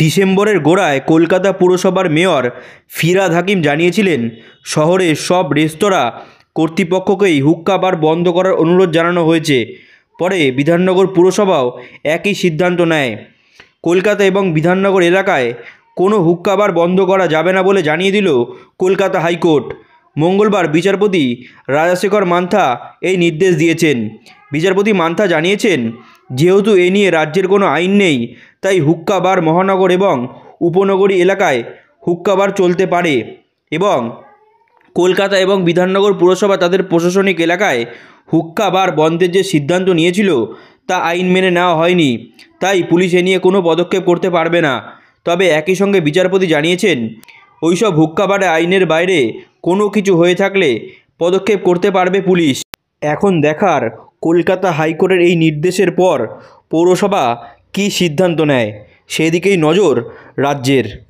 ডিসেম্বরের গোড়ায় কলকাতা পুরসভার মেয়র ফিরাদ হাকিম জানিয়েছিলেন শহরের সব রেস্তোরাঁ কর্তৃপক্ষকেই হুক্কা বার বন্ধ করার অনুরোধ জানানো হয়েছে পরে বিধাননগর পুরসভাও একই সিদ্ধান্ত নেয় কলকাতা এবং বিধাননগর এলাকায় কোনো হুক্কা বার বন্ধ করা যাবে না বলে জানিয়ে দিল কলকাতা হাইকোর্ট মঙ্গলবার বিচারপতি রাজাশেখর মান্থা এই নির্দেশ দিয়েছেন বিচারপতি মান্থা জানিয়েছেন যেহেতু এ নিয়ে রাজ্যের কোনো আইন নেই তাই হুক্কাবার মহানগর এবং উপনগরী এলাকায় হুক্কাবার চলতে পারে এবং কলকাতা এবং বিধাননগর পুরসভা তাদের প্রশাসনিক এলাকায় হুক্কাবার বন্ধের যে সিদ্ধান্ত নিয়েছিল তা আইন মেনে নেওয়া হয়নি তাই পুলিশ এ নিয়ে কোনো পদক্ষেপ করতে পারবে না তবে একই সঙ্গে বিচারপতি জানিয়েছেন ওইসব সব বারে আইনের বাইরে কোনো কিছু হয়ে থাকলে পদক্ষেপ করতে পারবে পুলিশ এখন দেখার কলকাতা হাইকোর্টের এই নির্দেশের পর পৌরসভা কী সিদ্ধান্ত নেয় সেদিকেই নজর রাজ্যের